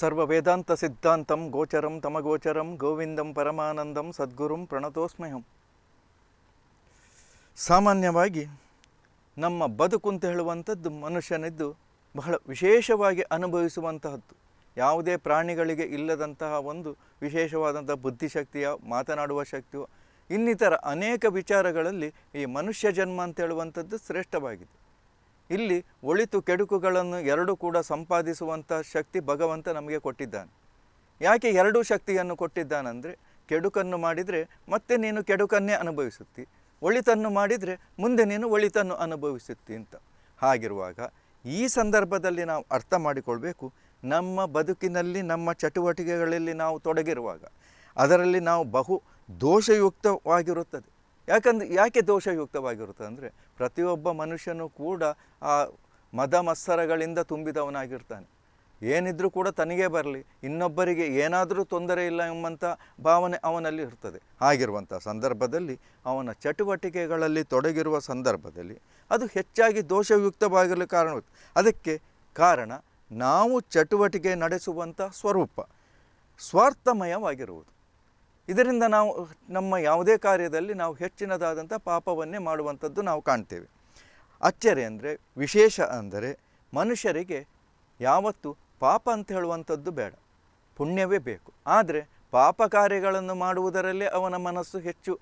ಸರ್ವ ವೇದಾಂತ ಸಿದ್ಧಾಂತಂ ಗೋಚರಂ ತಮಗೋಚರಂ ಗೋವಿಂದಂ ಪರಮಾನಂದಂ ಸದ್ಗುರುಂ ಪ್ರಣತೋಸ್ಮಯಂ ಸಾಮಾನ್ಯವಾಗಿ ನಮ್ಮ ಬದುಕು ಅಂತ ಹೇಳುವಂಥದ್ದು ಮನುಷ್ಯನಿದ್ದು ಬಹಳ ವಿಶೇಷವಾಗಿ ಅನುಭವಿಸುವಂತಹದ್ದು ಯಾವುದೇ ಪ್ರಾಣಿಗಳಿಗೆ ಇಲ್ಲದಂತಹ ಒಂದು ವಿಶೇಷವಾದಂಥ ಬುದ್ಧಿಶಕ್ತಿಯ ಮಾತನಾಡುವ ಶಕ್ತಿಯೋ ಇನ್ನಿತರ ಅನೇಕ ವಿಚಾರಗಳಲ್ಲಿ ಈ ಮನುಷ್ಯ ಜನ್ಮ ಅಂತ ಹೇಳುವಂಥದ್ದು ಶ್ರೇಷ್ಠವಾಗಿದೆ ಇಲ್ಲಿ ಒಳಿತು ಕೆಡುಕುಗಳನ್ನು ಎರಡೂ ಕೂಡ ಸಂಪಾದಿಸುವಂಥ ಶಕ್ತಿ ಭಗವಂತ ನಮಗೆ ಕೊಟ್ಟಿದ್ದಾನೆ ಯಾಕೆ ಎರಡೂ ಶಕ್ತಿಯನ್ನು ಕೊಟ್ಟಿದ್ದಾನಂದರೆ ಕೆಡುಕನ್ನು ಮಾಡಿದರೆ ಮತ್ತೆ ನೀನು ಕೆಡುಕನ್ನೇ ಅನುಭವಿಸುತ್ತಿ ಒಳಿತನ್ನು ಮಾಡಿದರೆ ಮುಂದೆ ನೀನು ಒಳಿತನ್ನು ಅನುಭವಿಸುತ್ತಿ ಅಂತ ಹಾಗಿರುವಾಗ ಈ ಸಂದರ್ಭದಲ್ಲಿ ನಾವು ಅರ್ಥ ಮಾಡಿಕೊಳ್ಬೇಕು ನಮ್ಮ ಬದುಕಿನಲ್ಲಿ ನಮ್ಮ ಚಟುವಟಿಕೆಗಳಲ್ಲಿ ನಾವು ತೊಡಗಿರುವಾಗ ಅದರಲ್ಲಿ ನಾವು ಬಹು ದೋಷಯುಕ್ತವಾಗಿರುತ್ತದೆ ಯಾಕಂದ್ರೆ ಯಾಕೆ ದೋಷಯುಕ್ತವಾಗಿರುತ್ತೆ ಅಂದರೆ ಪ್ರತಿಯೊಬ್ಬ ಮನುಷ್ಯನೂ ಕೂಡ ಆ ಮದ ಮತ್ಸರಗಳಿಂದ ತುಂಬಿದವನಾಗಿರ್ತಾನೆ ಏನಿದ್ರೂ ಕೂಡ ತನಗೇ ಬರಲಿ ಇನ್ನೊಬ್ಬರಿಗೆ ಏನಾದರೂ ತೊಂದರೆ ಇಲ್ಲ ಎಂಬಂಥ ಭಾವನೆ ಅವನಲ್ಲಿ ಇರ್ತದೆ ಆಗಿರುವಂಥ ಸಂದರ್ಭದಲ್ಲಿ ಅವನ ಚಟುವಟಿಕೆಗಳಲ್ಲಿ ತೊಡಗಿರುವ ಸಂದರ್ಭದಲ್ಲಿ ಅದು ಹೆಚ್ಚಾಗಿ ದೋಷಯುಕ್ತವಾಗಿರಲು ಕಾರಣ ಅದಕ್ಕೆ ಕಾರಣ ನಾವು ಚಟುವಟಿಕೆ ನಡೆಸುವಂಥ ಸ್ವರೂಪ ಸ್ವಾರ್ಥಮಯವಾಗಿರುವುದು ಇದರಿಂದ ನಾವು ನಮ್ಮ ಯಾವುದೇ ಕಾರ್ಯದಲ್ಲಿ ನಾವು ಹೆಚ್ಚಿನದಾದಂಥ ಪಾಪವನ್ನೇ ಮಾಡುವಂಥದ್ದು ನಾವು ಕಾಣ್ತೇವೆ ಅಚ್ಚರಿ ಅಂದರೆ ವಿಶೇಷ ಅಂದರೆ ಮನುಷ್ಯರಿಗೆ ಯಾವತ್ತು ಪಾಪ ಅಂತ ಹೇಳುವಂಥದ್ದು ಬೇಡ ಪುಣ್ಯವೇ ಬೇಕು ಆದರೆ ಪಾಪ ಕಾರ್ಯಗಳನ್ನು ಮಾಡುವುದರಲ್ಲೇ ಅವನ ಮನಸ್ಸು ಹೆಚ್ಚು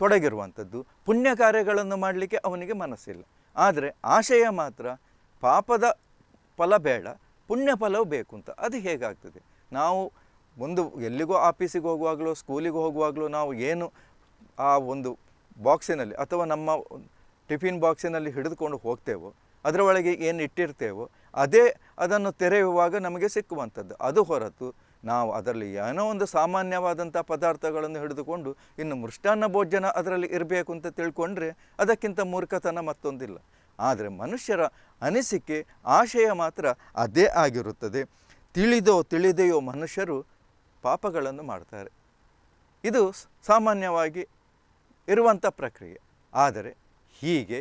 ತೊಡಗಿರುವಂಥದ್ದು ಪುಣ್ಯ ಕಾರ್ಯಗಳನ್ನು ಮಾಡಲಿಕ್ಕೆ ಅವನಿಗೆ ಮನಸ್ಸಿಲ್ಲ ಆದರೆ ಆಶಯ ಮಾತ್ರ ಪಾಪದ ಫಲ ಬೇಡ ಪುಣ್ಯ ಫಲವು ಬೇಕು ಅಂತ ಅದು ಹೇಗಾಗ್ತದೆ ನಾವು ಒಂದು ಎಲ್ಲಿಗೋ ಆಫೀಸಿಗೆ ಹೋಗುವಾಗಲೂ ಸ್ಕೂಲಿಗೆ ಹೋಗುವಾಗಲೂ ನಾವು ಏನು ಆ ಒಂದು ಬಾಕ್ಸಿನಲ್ಲಿ ಅಥವಾ ನಮ್ಮ ಟಿಫಿನ್ ಬಾಕ್ಸಿನಲ್ಲಿ ಹಿಡಿದುಕೊಂಡು ಹೋಗ್ತೇವೋ ಅದರೊಳಗೆ ಏನು ಇಟ್ಟಿರ್ತೇವೋ ಅದೇ ಅದನ್ನು ತೆರೆಯುವಾಗ ನಮಗೆ ಸಿಕ್ಕುವಂಥದ್ದು ಅದು ಹೊರತು ನಾವು ಅದರಲ್ಲಿ ಏನೋ ಒಂದು ಸಾಮಾನ್ಯವಾದಂಥ ಪದಾರ್ಥಗಳನ್ನು ಹಿಡಿದುಕೊಂಡು ಇನ್ನು ಮೃಷ್ಟಾನ್ನ ಭೋಜನ ಅದರಲ್ಲಿ ಇರಬೇಕು ಅಂತ ತಿಳ್ಕೊಂಡ್ರೆ ಅದಕ್ಕಿಂತ ಮೂರ್ಖತನ ಮತ್ತೊಂದಿಲ್ಲ ಆದರೆ ಮನುಷ್ಯರ ಅನಿಸಿಕೆ ಆಶಯ ಮಾತ್ರ ಅದೇ ಆಗಿರುತ್ತದೆ ತಿಳಿದೋ ತಿಳಿದೆಯೋ ಮನುಷ್ಯರು ಪಾಪಗಳನ್ನು ಮಾಡ್ತಾರೆ ಇದು ಸಾಮಾನ್ಯವಾಗಿ ಇರುವಂಥ ಪ್ರಕ್ರಿಯೆ ಆದರೆ ಹೀಗೆ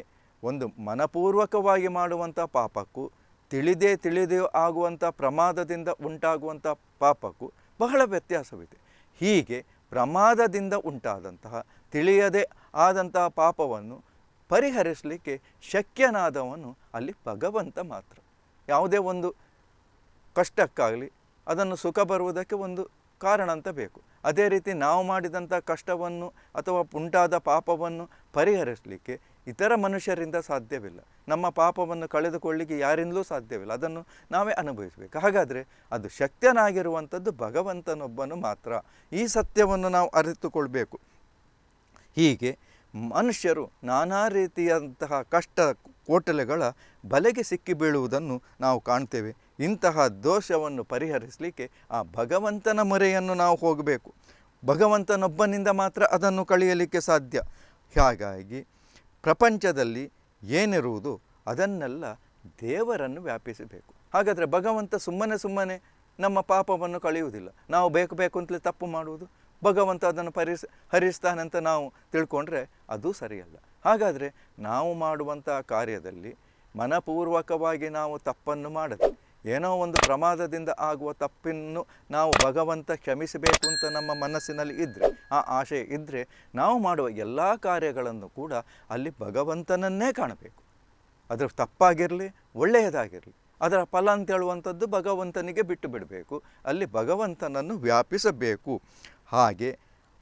ಒಂದು ಮನಪೂರ್ವಕವಾಗಿ ಮಾಡುವಂಥ ಪಾಪಕ್ಕೂ ತಿಳಿದೇ ತಿಳಿದೇ ಆಗುವಂಥ ಪ್ರಮಾದದಿಂದ ಉಂಟಾಗುವಂಥ ಪಾಪಕ್ಕೂ ಬಹಳ ವ್ಯತ್ಯಾಸವಿದೆ ಹೀಗೆ ಪ್ರಮಾದದಿಂದ ಉಂಟಾದಂತಹ ತಿಳಿಯದೆ ಆದಂತಹ ಪಾಪವನ್ನು ಪರಿಹರಿಸಲಿಕ್ಕೆ ಶಕ್ಯನಾದವನು ಅಲ್ಲಿ ಭಗವಂತ ಮಾತ್ರ ಯಾವುದೇ ಒಂದು ಕಷ್ಟಕ್ಕಾಗಲಿ ಅದನ್ನು ಸುಖ ಬರುವುದಕ್ಕೆ ಒಂದು ಕಾರಣ ಅಂತ ಬೇಕು ಅದೇ ರೀತಿ ನಾವು ಮಾಡಿದಂಥ ಕಷ್ಟವನ್ನು ಅಥವಾ ಉಂಟಾದ ಪಾಪವನ್ನು ಪರಿಹರಿಸಲಿಕ್ಕೆ ಇತರ ಮನುಷ್ಯರಿಂದ ಸಾಧ್ಯವಿಲ್ಲ ನಮ್ಮ ಪಾಪವನ್ನು ಕಳೆದುಕೊಳ್ಳಿಕ್ಕೆ ಯಾರಿಂದಲೂ ಸಾಧ್ಯವಿಲ್ಲ ಅದನ್ನು ನಾವೇ ಅನುಭವಿಸಬೇಕು ಹಾಗಾದರೆ ಅದು ಶಕ್ತನಾಗಿರುವಂಥದ್ದು ಭಗವಂತನೊಬ್ಬನು ಮಾತ್ರ ಈ ಸತ್ಯವನ್ನು ನಾವು ಅರಿತುಕೊಳ್ಬೇಕು ಹೀಗೆ ಮನುಷ್ಯರು ನಾನಾ ರೀತಿಯಂತಹ ಕಷ್ಟ ಕೋಟಲೆಗಳ ಬಲೆಗೆ ಸಿಕ್ಕಿಬೀಳುವುದನ್ನು ನಾವು ಕಾಣ್ತೇವೆ ಇಂತಹ ದೋಷವನ್ನು ಪರಿಹರಿಸಲಿಕ್ಕೆ ಆ ಭಗವಂತನ ಮೊರೆಯನ್ನು ನಾವು ಹೋಗಬೇಕು ಭಗವಂತನೊಬ್ಬನಿಂದ ಮಾತ್ರ ಅದನ್ನು ಕಳೆಯಲಿಕ್ಕೆ ಸಾಧ್ಯ ಹಾಗಾಗಿ ಪ್ರಪಂಚದಲ್ಲಿ ಏನಿರುವುದು ಅದನ್ನೆಲ್ಲ ದೇವರನ್ನು ವ್ಯಾಪಿಸಬೇಕು ಹಾಗಾದರೆ ಭಗವಂತ ಸುಮ್ಮನೆ ಸುಮ್ಮನೆ ನಮ್ಮ ಪಾಪವನ್ನು ಕಳೆಯುವುದಿಲ್ಲ ನಾವು ಬೇಕು ಬೇಕು ಅಂತಲೇ ತಪ್ಪು ಮಾಡುವುದು ಭಗವಂತ ಅದನ್ನು ಪರಿಸ್ ಹರಿಸ್ತಾನಂತ ನಾವು ತಿಳ್ಕೊಂಡ್ರೆ ಅದು ಸರಿಯಲ್ಲ ಹಾಗಾದರೆ ನಾವು ಮಾಡುವಂಥ ಕಾರ್ಯದಲ್ಲಿ ಮನಪೂರ್ವಕವಾಗಿ ನಾವು ತಪ್ಪನ್ನು ಮಾಡದೆ ಏನೋ ಒಂದು ಪ್ರಮಾದದಿಂದ ಆಗುವ ತಪ್ಪಿನ್ನು ನಾವು ಭಗವಂತ ಕ್ಷಮಿಸಬೇಕು ಅಂತ ನಮ್ಮ ಮನಸ್ಸಿನಲ್ಲಿ ಇದ್ದರೆ ಆ ಆಶೆ ಇದ್ದರೆ ನಾವು ಮಾಡುವ ಎಲ್ಲ ಕಾರ್ಯಗಳನ್ನು ಕೂಡ ಅಲ್ಲಿ ಭಗವಂತನನ್ನೇ ಕಾಣಬೇಕು ಅದರ ತಪ್ಪಾಗಿರಲಿ ಒಳ್ಳೆಯದಾಗಿರಲಿ ಅದರ ಫಲ ಅಂತೇಳುವಂಥದ್ದು ಭಗವಂತನಿಗೆ ಬಿಟ್ಟು ಬಿಡಬೇಕು ಅಲ್ಲಿ ಭಗವಂತನನ್ನು ವ್ಯಾಪಿಸಬೇಕು ಹಾಗೆ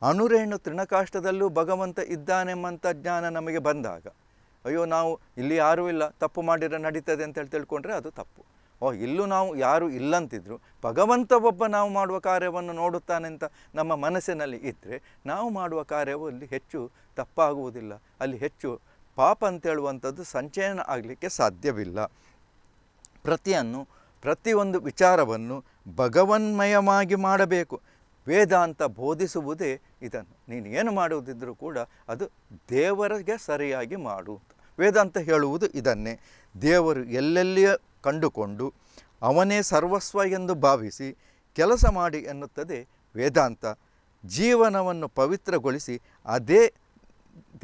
ಅನುರೇಣು ತೃಣಕಾಷ್ಟದಲ್ಲೂ ಭಗವಂತ ಇದ್ದಾನೆಂಬಂಥ ಜ್ಞಾನ ನಮಗೆ ಬಂದಾಗ ಅಯ್ಯೋ ನಾವು ಇಲ್ಲಿ ಯಾರೂ ಇಲ್ಲ ತಪ್ಪು ಮಾಡಿರೋ ನಡೀತದೆ ಅಂತೇಳಿ ತಿಳ್ಕೊಂಡ್ರೆ ಅದು ತಪ್ಪು ಓ ಇಲ್ಲೂ ನಾವು ಯಾರು ಇಲ್ಲಂತಿದ್ರು ಭಗವಂತ ಒಬ್ಬ ನಾವು ಮಾಡುವ ಕಾರ್ಯವನ್ನು ನೋಡುತ್ತಾನೆ ಅಂತ ನಮ್ಮ ಮನಸ್ಸಿನಲ್ಲಿ ಇದ್ದರೆ ನಾವು ಮಾಡುವ ಕಾರ್ಯವು ಅಲ್ಲಿ ಹೆಚ್ಚು ತಪ್ಪಾಗುವುದಿಲ್ಲ ಅಲ್ಲಿ ಹೆಚ್ಚು ಪಾಪ ಅಂತೇಳುವಂಥದ್ದು ಸಂಚಯನ ಆಗಲಿಕ್ಕೆ ಸಾಧ್ಯವಿಲ್ಲ ಪ್ರತಿಯನ್ನು ಪ್ರತಿಯೊಂದು ವಿಚಾರವನ್ನು ಭಗವನ್ಮಯವಾಗಿ ಮಾಡಬೇಕು ವೇದಾಂತ ಬೋಧಿಸುವುದೇ ಇದನ್ನು ನೀನು ಏನು ಮಾಡುವುದಿದ್ರೂ ಕೂಡ ಅದು ದೇವರಿಗೆ ಸರಿಯಾಗಿ ಮಾಡು ವೇದಾಂತ ಹೇಳುವುದು ಇದನ್ನೇ ದೇವರು ಎಲ್ಲೆಲ್ಲಿಯ ಕಂಡುಕೊಂಡು ಅವನೇ ಸರ್ವಸ್ವ ಎಂದು ಭಾವಿಸಿ ಕೆಲಸ ಮಾಡಿ ಎನ್ನುತ್ತದೆ ವೇದಾಂತ ಜೀವನವನ್ನು ಪವಿತ್ರಗೊಳಿಸಿ ಅದೇ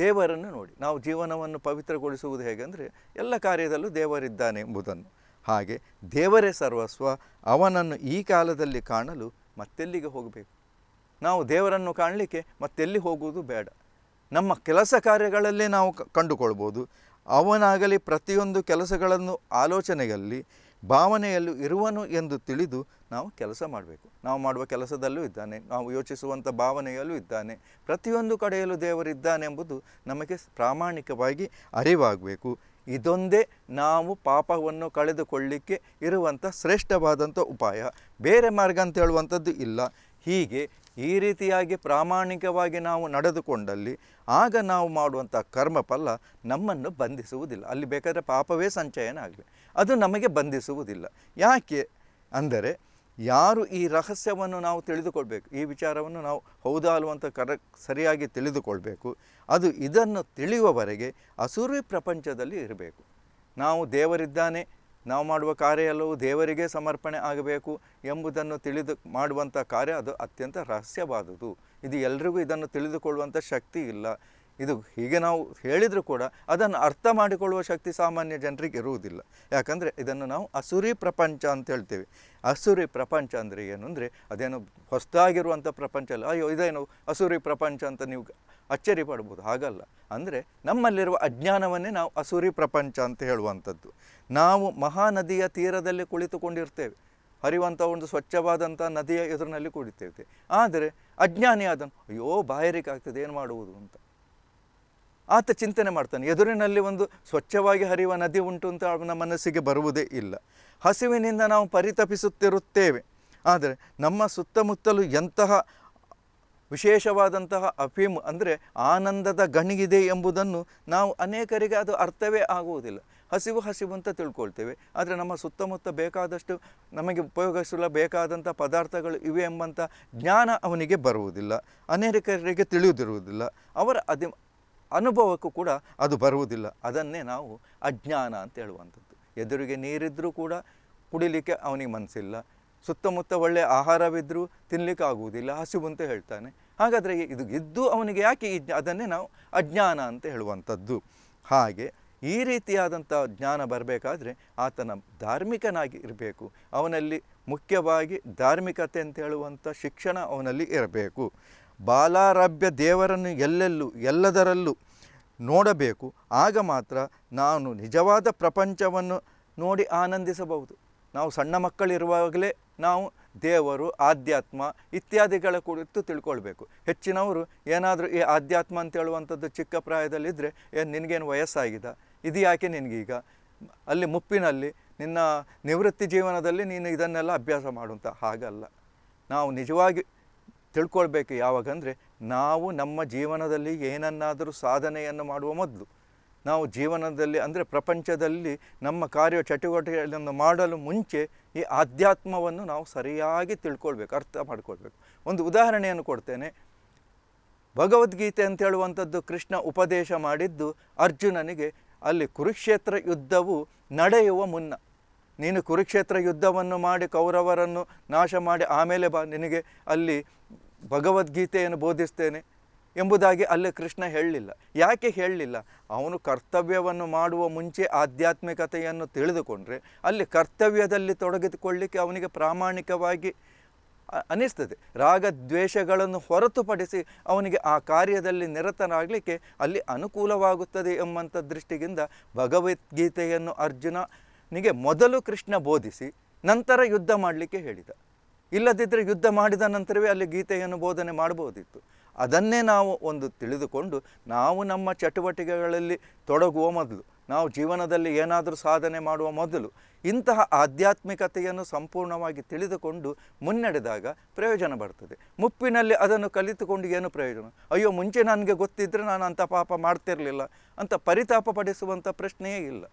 ದೇವರನ್ನು ನೋಡಿ ನಾವು ಜೀವನವನ್ನು ಪವಿತ್ರಗೊಳಿಸುವುದು ಹೇಗೆಂದರೆ ಎಲ್ಲ ಕಾರ್ಯದಲ್ಲೂ ದೇವರಿದ್ದಾನೆ ಎಂಬುದನ್ನು ಹಾಗೆ ದೇವರೇ ಸರ್ವಸ್ವ ಅವನನ್ನು ಈ ಕಾಲದಲ್ಲಿ ಕಾಣಲು ಮತ್ತೆಲ್ಲಿಗೆ ಹೋಗಬೇಕು ನಾವು ದೇವರನ್ನು ಕಾಣಲಿಕ್ಕೆ ಮತ್ತೆಲ್ಲಿ ಹೋಗುವುದು ಬೇಡ ನಮ್ಮ ಕೆಲಸ ಕಾರ್ಯಗಳಲ್ಲೇ ನಾವು ಕಂಡುಕೊಳ್ಬೋದು ಅವನಾಗಲಿ ಪ್ರತಿಯೊಂದು ಕೆಲಸಗಳನ್ನು ಆಲೋಚನೆಯಲ್ಲಿ ಭಾವನೆಯಲ್ಲೂ ಇರುವನು ಎಂದು ತಿಳಿದು ನಾವು ಕೆಲಸ ಮಾಡಬೇಕು ನಾವು ಮಾಡುವ ಕೆಲಸದಲ್ಲೂ ಇದ್ದಾನೆ ನಾವು ಯೋಚಿಸುವಂಥ ಭಾವನೆಯಲ್ಲೂ ಇದ್ದಾನೆ ಪ್ರತಿಯೊಂದು ಕಡೆಯಲ್ಲೂ ದೇವರಿದ್ದಾನೆ ಎಂಬುದು ನಮಗೆ ಪ್ರಾಮಾಣಿಕವಾಗಿ ಅರಿವಾಗಬೇಕು ಇದೊಂದೇ ನಾವು ಪಾಪವನ್ನು ಕಳೆದುಕೊಳ್ಳಿಕ್ಕೆ ಇರುವಂಥ ಶ್ರೇಷ್ಠವಾದಂಥ ಉಪಾಯ ಬೇರೆ ಮಾರ್ಗ ಅಂತ ಹೇಳುವಂಥದ್ದು ಇಲ್ಲ ಹೀಗೆ ಈ ರೀತಿಯಾಗಿ ಪ್ರಾಮಾಣಿಕವಾಗಿ ನಾವು ನಡೆದುಕೊಂಡಲ್ಲಿ ಆಗ ನಾವು ಮಾಡುವಂಥ ಫಲ ನಮ್ಮನ್ನು ಬಂಧಿಸುವುದಿಲ್ಲ ಅಲ್ಲಿ ಬೇಕಾದರೆ ಪಾಪವೇ ಸಂಚಯನ ಆಗಲಿ ಅದು ನಮಗೆ ಬಂಧಿಸುವುದಿಲ್ಲ ಯಾಕೆ ಅಂದರೆ ಯಾರು ಈ ರಹಸ್ಯವನ್ನು ನಾವು ತಿಳಿದುಕೊಳ್ಬೇಕು ಈ ವಿಚಾರವನ್ನು ನಾವು ಹೌದಾ ಅಲ್ವಂತ ಕರ ಸರಿಯಾಗಿ ತಿಳಿದುಕೊಳ್ಬೇಕು ಅದು ಇದನ್ನು ತಿಳಿಯುವವರೆಗೆ ಅಸುರಿ ಪ್ರಪಂಚದಲ್ಲಿ ಇರಬೇಕು ನಾವು ದೇವರಿದ್ದಾನೆ ನಾವು ಮಾಡುವ ಕಾರ್ಯ ಎಲ್ಲವೂ ದೇವರಿಗೆ ಸಮರ್ಪಣೆ ಆಗಬೇಕು ಎಂಬುದನ್ನು ತಿಳಿದು ಮಾಡುವಂಥ ಕಾರ್ಯ ಅದು ಅತ್ಯಂತ ರಹಸ್ಯವಾದುದು ಇದು ಎಲ್ರಿಗೂ ಇದನ್ನು ತಿಳಿದುಕೊಳ್ಳುವಂಥ ಶಕ್ತಿ ಇಲ್ಲ ಇದು ಹೀಗೆ ನಾವು ಹೇಳಿದರೂ ಕೂಡ ಅದನ್ನು ಅರ್ಥ ಮಾಡಿಕೊಳ್ಳುವ ಶಕ್ತಿ ಸಾಮಾನ್ಯ ಜನರಿಗೆ ಇರುವುದಿಲ್ಲ ಯಾಕಂದರೆ ಇದನ್ನು ನಾವು ಅಸುರಿ ಪ್ರಪಂಚ ಅಂತ ಹೇಳ್ತೇವೆ ಅಸುರಿ ಪ್ರಪಂಚ ಅಂದರೆ ಏನು ಅಂದರೆ ಅದೇನು ಹೊಸದಾಗಿರುವಂಥ ಪ್ರಪಂಚ ಅಲ್ಲ ಅಯ್ಯೋ ಇದೇನು ಅಸುರಿ ಪ್ರಪಂಚ ಅಂತ ನೀವು ಅಚ್ಚರಿ ಪಡ್ಬೋದು ಹಾಗಲ್ಲ ಅಂದರೆ ನಮ್ಮಲ್ಲಿರುವ ಅಜ್ಞಾನವನ್ನೇ ನಾವು ಅಸೂರಿ ಪ್ರಪಂಚ ಅಂತ ಹೇಳುವಂಥದ್ದು ನಾವು ಮಹಾನದಿಯ ತೀರದಲ್ಲಿ ಕುಳಿತುಕೊಂಡಿರ್ತೇವೆ ಹರಿಯುವಂಥ ಒಂದು ಸ್ವಚ್ಛವಾದಂಥ ನದಿಯ ಎದುರಿನಲ್ಲಿ ಕುಳಿತೇವೆ ಆದರೆ ಅಜ್ಞಾನಿ ಆದನು ಅಯ್ಯೋ ಬಾಯಾರಿಕೆ ಆಗ್ತದೆ ಏನು ಮಾಡುವುದು ಅಂತ ಆತ ಚಿಂತನೆ ಮಾಡ್ತಾನೆ ಎದುರಿನಲ್ಲಿ ಒಂದು ಸ್ವಚ್ಛವಾಗಿ ಹರಿಯುವ ನದಿ ಉಂಟು ಅಂತ ಅವನ ಮನಸ್ಸಿಗೆ ಬರುವುದೇ ಇಲ್ಲ ಹಸಿವಿನಿಂದ ನಾವು ಪರಿತಪಿಸುತ್ತಿರುತ್ತೇವೆ ಆದರೆ ನಮ್ಮ ಸುತ್ತಮುತ್ತಲೂ ಎಂತಹ ವಿಶೇಷವಾದಂತಹ ಅಫೀಮ್ ಅಂದರೆ ಆನಂದದ ಗಣಿಗಿದೆ ಎಂಬುದನ್ನು ನಾವು ಅನೇಕರಿಗೆ ಅದು ಅರ್ಥವೇ ಆಗುವುದಿಲ್ಲ ಹಸಿವು ಹಸಿವು ಅಂತ ತಿಳ್ಕೊಳ್ತೇವೆ ಆದರೆ ನಮ್ಮ ಸುತ್ತಮುತ್ತ ಬೇಕಾದಷ್ಟು ನಮಗೆ ಉಪಯೋಗಿಸಲು ಬೇಕಾದಂಥ ಪದಾರ್ಥಗಳು ಇವೆ ಎಂಬಂಥ ಜ್ಞಾನ ಅವನಿಗೆ ಬರುವುದಿಲ್ಲ ಅನೇಕರಿಗೆ ತಿಳಿಯುವುದಿರುವುದಿಲ್ಲ ಅವರ ಅದಿ ಅನುಭವಕ್ಕೂ ಕೂಡ ಅದು ಬರುವುದಿಲ್ಲ ಅದನ್ನೇ ನಾವು ಅಜ್ಞಾನ ಅಂತ ಹೇಳುವಂಥದ್ದು ಎದುರಿಗೆ ನೀರಿದ್ದರೂ ಕೂಡ ಕುಡಿಲಿಕ್ಕೆ ಅವನಿಗೆ ಮನಸ್ಸಿಲ್ಲ ಸುತ್ತಮುತ್ತ ಒಳ್ಳೆಯ ಆಹಾರವಿದ್ದರೂ ತಿನ್ನಲಿಕ್ಕೆ ಆಗುವುದಿಲ್ಲ ಹಸಿವು ಅಂತ ಹೇಳ್ತಾನೆ ಹಾಗಾದರೆ ಇದು ಇದ್ದು ಅವನಿಗೆ ಯಾಕೆ ಈ ಅದನ್ನೇ ನಾವು ಅಜ್ಞಾನ ಅಂತ ಹೇಳುವಂಥದ್ದು ಹಾಗೆ ಈ ರೀತಿಯಾದಂಥ ಜ್ಞಾನ ಬರಬೇಕಾದ್ರೆ ಆತನ ಧಾರ್ಮಿಕನಾಗಿ ಇರಬೇಕು ಅವನಲ್ಲಿ ಮುಖ್ಯವಾಗಿ ಧಾರ್ಮಿಕತೆ ಅಂತ ಹೇಳುವಂಥ ಶಿಕ್ಷಣ ಅವನಲ್ಲಿ ಇರಬೇಕು ಬಾಲಾರಭ್ಯ ದೇವರನ್ನು ಎಲ್ಲೆಲ್ಲೂ ಎಲ್ಲದರಲ್ಲೂ ನೋಡಬೇಕು ಆಗ ಮಾತ್ರ ನಾನು ನಿಜವಾದ ಪ್ರಪಂಚವನ್ನು ನೋಡಿ ಆನಂದಿಸಬಹುದು ನಾವು ಸಣ್ಣ ಮಕ್ಕಳಿರುವಾಗಲೇ ನಾವು ದೇವರು ಆಧ್ಯಾತ್ಮ ಇತ್ಯಾದಿಗಳ ಕುರಿತು ತಿಳ್ಕೊಳ್ಬೇಕು ಹೆಚ್ಚಿನವರು ಏನಾದರೂ ಈ ಆಧ್ಯಾತ್ಮ ಅಂತ ಹೇಳುವಂಥದ್ದು ಚಿಕ್ಕ ಪ್ರಾಯದಲ್ಲಿದ್ದರೆ ಏನು ನಿನಗೇನು ವಯಸ್ಸಾಗಿದೆ ಇದು ಯಾಕೆ ನಿನಗೀಗ ಅಲ್ಲಿ ಮುಪ್ಪಿನಲ್ಲಿ ನಿನ್ನ ನಿವೃತ್ತಿ ಜೀವನದಲ್ಲಿ ನೀನು ಇದನ್ನೆಲ್ಲ ಅಭ್ಯಾಸ ಮಾಡುವಂಥ ಹಾಗಲ್ಲ ನಾವು ನಿಜವಾಗಿ ತಿಳ್ಕೊಳ್ಬೇಕು ಯಾವಾಗಂದರೆ ನಾವು ನಮ್ಮ ಜೀವನದಲ್ಲಿ ಏನನ್ನಾದರೂ ಸಾಧನೆಯನ್ನು ಮಾಡುವ ಮೊದಲು ನಾವು ಜೀವನದಲ್ಲಿ ಅಂದರೆ ಪ್ರಪಂಚದಲ್ಲಿ ನಮ್ಮ ಕಾರ್ಯ ಚಟುವಟಿಕೆಗಳನ್ನು ಮಾಡಲು ಮುಂಚೆ ಈ ಆಧ್ಯಾತ್ಮವನ್ನು ನಾವು ಸರಿಯಾಗಿ ತಿಳ್ಕೊಳ್ಬೇಕು ಅರ್ಥ ಮಾಡ್ಕೊಳ್ಬೇಕು ಒಂದು ಉದಾಹರಣೆಯನ್ನು ಕೊಡ್ತೇನೆ ಭಗವದ್ಗೀತೆ ಅಂತ ಹೇಳುವಂಥದ್ದು ಕೃಷ್ಣ ಉಪದೇಶ ಮಾಡಿದ್ದು ಅರ್ಜುನನಿಗೆ ಅಲ್ಲಿ ಕುರುಕ್ಷೇತ್ರ ಯುದ್ಧವು ನಡೆಯುವ ಮುನ್ನ ನೀನು ಕುರುಕ್ಷೇತ್ರ ಯುದ್ಧವನ್ನು ಮಾಡಿ ಕೌರವರನ್ನು ನಾಶ ಮಾಡಿ ಆಮೇಲೆ ಬಾ ನಿನಗೆ ಅಲ್ಲಿ ಭಗವದ್ಗೀತೆಯನ್ನು ಬೋಧಿಸ್ತೇನೆ ಎಂಬುದಾಗಿ ಅಲ್ಲಿ ಕೃಷ್ಣ ಹೇಳಲಿಲ್ಲ ಯಾಕೆ ಹೇಳಲಿಲ್ಲ ಅವನು ಕರ್ತವ್ಯವನ್ನು ಮಾಡುವ ಮುಂಚೆ ಆಧ್ಯಾತ್ಮಿಕತೆಯನ್ನು ತಿಳಿದುಕೊಂಡ್ರೆ ಅಲ್ಲಿ ಕರ್ತವ್ಯದಲ್ಲಿ ತೊಡಗಿದುಕೊಳ್ಳಿಕ್ಕೆ ಅವನಿಗೆ ಪ್ರಾಮಾಣಿಕವಾಗಿ ಅನಿಸ್ತದೆ ರಾಗದ್ವೇಷಗಳನ್ನು ಹೊರತುಪಡಿಸಿ ಅವನಿಗೆ ಆ ಕಾರ್ಯದಲ್ಲಿ ನಿರತನಾಗಲಿಕ್ಕೆ ಅಲ್ಲಿ ಅನುಕೂಲವಾಗುತ್ತದೆ ಎಂಬಂಥ ದೃಷ್ಟಿಯಿಂದ ಭಗವದ್ಗೀತೆಯನ್ನು ಅರ್ಜುನನಿಗೆ ಮೊದಲು ಕೃಷ್ಣ ಬೋಧಿಸಿ ನಂತರ ಯುದ್ಧ ಮಾಡಲಿಕ್ಕೆ ಹೇಳಿದ ಇಲ್ಲದಿದ್ದರೆ ಯುದ್ಧ ಮಾಡಿದ ನಂತರವೇ ಅಲ್ಲಿ ಗೀತೆಯನ್ನು ಬೋಧನೆ ಮಾಡಬಹುದಿತ್ತು ಅದನ್ನೇ ನಾವು ಒಂದು ತಿಳಿದುಕೊಂಡು ನಾವು ನಮ್ಮ ಚಟುವಟಿಕೆಗಳಲ್ಲಿ ತೊಡಗುವ ಮೊದಲು ನಾವು ಜೀವನದಲ್ಲಿ ಏನಾದರೂ ಸಾಧನೆ ಮಾಡುವ ಮೊದಲು ಇಂತಹ ಆಧ್ಯಾತ್ಮಿಕತೆಯನ್ನು ಸಂಪೂರ್ಣವಾಗಿ ತಿಳಿದುಕೊಂಡು ಮುನ್ನಡೆದಾಗ ಪ್ರಯೋಜನ ಬರ್ತದೆ ಮುಪ್ಪಿನಲ್ಲಿ ಅದನ್ನು ಕಲಿತುಕೊಂಡು ಏನು ಪ್ರಯೋಜನ ಅಯ್ಯೋ ಮುಂಚೆ ನನಗೆ ಗೊತ್ತಿದ್ದರೆ ನಾನು ಅಂಥ ಪಾಪ ಮಾಡ್ತಿರಲಿಲ್ಲ ಅಂತ ಪರಿತಾಪ ಪಡಿಸುವಂಥ ಪ್ರಶ್ನೆಯೇ ಇಲ್ಲ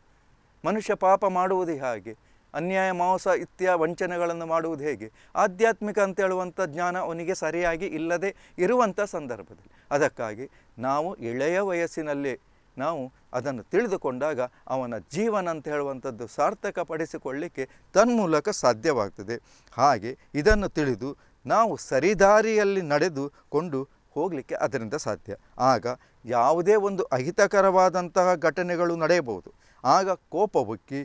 ಮನುಷ್ಯ ಪಾಪ ಮಾಡುವುದು ಹಾಗೆ ಅನ್ಯಾಯ ಮಾಂಸ ಇತ್ಯ ವಂಚನೆಗಳನ್ನು ಮಾಡುವುದು ಹೇಗೆ ಆಧ್ಯಾತ್ಮಿಕ ಅಂತ ಹೇಳುವಂಥ ಜ್ಞಾನ ಅವನಿಗೆ ಸರಿಯಾಗಿ ಇಲ್ಲದೆ ಇರುವಂಥ ಸಂದರ್ಭದಲ್ಲಿ ಅದಕ್ಕಾಗಿ ನಾವು ಎಳೆಯ ವಯಸ್ಸಿನಲ್ಲಿ ನಾವು ಅದನ್ನು ತಿಳಿದುಕೊಂಡಾಗ ಅವನ ಜೀವನ ಅಂತ ಹೇಳುವಂಥದ್ದು ಸಾರ್ಥಕ ಪಡಿಸಿಕೊಳ್ಳಿಕ್ಕೆ ತನ್ಮೂಲಕ ಸಾಧ್ಯವಾಗ್ತದೆ ಹಾಗೆ ಇದನ್ನು ತಿಳಿದು ನಾವು ಸರಿದಾರಿಯಲ್ಲಿ ನಡೆದುಕೊಂಡು ಹೋಗಲಿಕ್ಕೆ ಅದರಿಂದ ಸಾಧ್ಯ ಆಗ ಯಾವುದೇ ಒಂದು ಅಹಿತಕರವಾದಂತಹ ಘಟನೆಗಳು ನಡೆಯಬಹುದು ಆಗ ಕೋಪ ಕೋಪವೊಕ್ಕಿ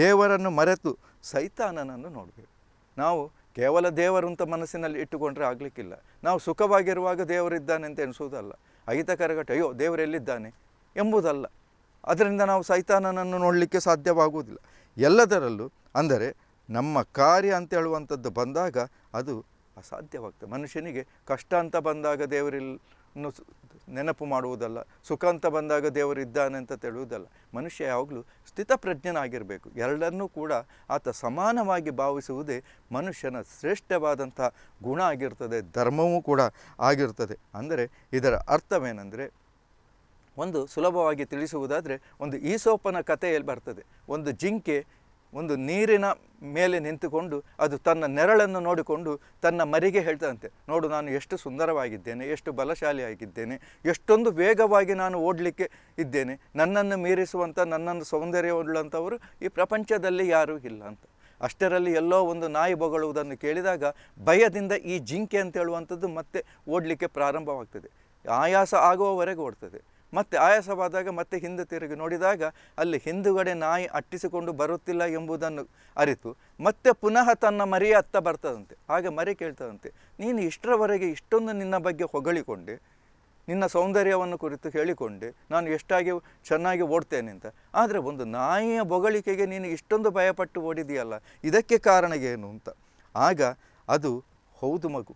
ದೇವರನ್ನು ಮರೆತು ಸೈತಾನನನ್ನು ನೋಡಬೇಕು ನಾವು ಕೇವಲ ದೇವರು ಅಂತ ಮನಸ್ಸಿನಲ್ಲಿ ಇಟ್ಟುಕೊಂಡ್ರೆ ಆಗಲಿಕ್ಕಿಲ್ಲ ನಾವು ಸುಖವಾಗಿರುವಾಗ ದೇವರಿದ್ದಾನೆ ಅಂತ ಎನಿಸುವುದಲ್ಲ ಅಹಿತಕರಗಟ್ಟ ಅಯ್ಯೋ ದೇವರೆಲ್ಲಿದ್ದಾನೆ ಎಂಬುದಲ್ಲ ಅದರಿಂದ ನಾವು ಸೈತಾನನನ್ನು ನೋಡಲಿಕ್ಕೆ ಸಾಧ್ಯವಾಗುವುದಿಲ್ಲ ಎಲ್ಲದರಲ್ಲೂ ಅಂದರೆ ನಮ್ಮ ಕಾರ್ಯ ಅಂತ ಹೇಳುವಂಥದ್ದು ಬಂದಾಗ ಅದು ಅಸಾಧ್ಯವಾಗ್ತದೆ ಮನುಷ್ಯನಿಗೆ ಕಷ್ಟ ಅಂತ ಬಂದಾಗ ದೇವರಿಲ್ ನೆನಪು ಮಾಡುವುದಲ್ಲ ಸುಖ ಅಂತ ಬಂದಾಗ ದೇವರಿದ್ದಾನೆ ಅಂತ ತಿಳಿಯುವುದಲ್ಲ ಮನುಷ್ಯ ಯಾವಾಗಲೂ ಸ್ಥಿತಪ್ರಜ್ಞನಾಗಿರಬೇಕು ಎರಡನ್ನೂ ಕೂಡ ಆತ ಸಮಾನವಾಗಿ ಭಾವಿಸುವುದೇ ಮನುಷ್ಯನ ಶ್ರೇಷ್ಠವಾದಂಥ ಗುಣ ಆಗಿರ್ತದೆ ಧರ್ಮವೂ ಕೂಡ ಆಗಿರ್ತದೆ ಅಂದರೆ ಇದರ ಅರ್ಥವೇನೆಂದರೆ ಒಂದು ಸುಲಭವಾಗಿ ತಿಳಿಸುವುದಾದರೆ ಒಂದು ಈಸೋಪನ ಕಥೆಯಲ್ಲಿ ಬರ್ತದೆ ಒಂದು ಜಿಂಕೆ ಒಂದು ನೀರಿನ ಮೇಲೆ ನಿಂತುಕೊಂಡು ಅದು ತನ್ನ ನೆರಳನ್ನು ನೋಡಿಕೊಂಡು ತನ್ನ ಮರಿಗೆ ಹೇಳ್ತದಂತೆ ನೋಡು ನಾನು ಎಷ್ಟು ಸುಂದರವಾಗಿದ್ದೇನೆ ಎಷ್ಟು ಬಲಶಾಲಿಯಾಗಿದ್ದೇನೆ ಎಷ್ಟೊಂದು ವೇಗವಾಗಿ ನಾನು ಓಡಲಿಕ್ಕೆ ಇದ್ದೇನೆ ನನ್ನನ್ನು ಮೀರಿಸುವಂಥ ನನ್ನನ್ನು ಸೌಂದರ್ಯವುಳ್ಳಂಥವರು ಈ ಪ್ರಪಂಚದಲ್ಲಿ ಯಾರೂ ಇಲ್ಲ ಅಂತ ಅಷ್ಟರಲ್ಲಿ ಎಲ್ಲೋ ಒಂದು ನಾಯಿ ಬೊಗಳುವುದನ್ನು ಕೇಳಿದಾಗ ಭಯದಿಂದ ಈ ಜಿಂಕೆ ಅಂತ ಹೇಳುವಂಥದ್ದು ಮತ್ತೆ ಓಡಲಿಕ್ಕೆ ಪ್ರಾರಂಭವಾಗ್ತದೆ ಆಯಾಸ ಆಗುವವರೆಗೆ ಓಡ್ತದೆ ಮತ್ತೆ ಆಯಾಸವಾದಾಗ ಮತ್ತೆ ಹಿಂದೆ ತಿರುಗಿ ನೋಡಿದಾಗ ಅಲ್ಲಿ ಹಿಂದುಗಡೆ ನಾಯಿ ಅಟ್ಟಿಸಿಕೊಂಡು ಬರುತ್ತಿಲ್ಲ ಎಂಬುದನ್ನು ಅರಿತು ಮತ್ತೆ ಪುನಃ ತನ್ನ ಮರಿಯ ಅತ್ತ ಬರ್ತದಂತೆ ಆಗ ಮರಿ ಕೇಳ್ತದಂತೆ ನೀನು ಇಷ್ಟರವರೆಗೆ ಇಷ್ಟೊಂದು ನಿನ್ನ ಬಗ್ಗೆ ಹೊಗಳಿಕೊಂಡೆ ನಿನ್ನ ಸೌಂದರ್ಯವನ್ನು ಕುರಿತು ಹೇಳಿಕೊಂಡೆ ನಾನು ಎಷ್ಟಾಗಿ ಚೆನ್ನಾಗಿ ಓಡ್ತೇನೆ ಅಂತ ಆದರೆ ಒಂದು ನಾಯಿಯ ಬೊಗಳಿಕೆಗೆ ನೀನು ಇಷ್ಟೊಂದು ಭಯಪಟ್ಟು ಓಡಿದೆಯಲ್ಲ ಇದಕ್ಕೆ ಕಾರಣ ಏನು ಅಂತ ಆಗ ಅದು ಹೌದು ಮಗು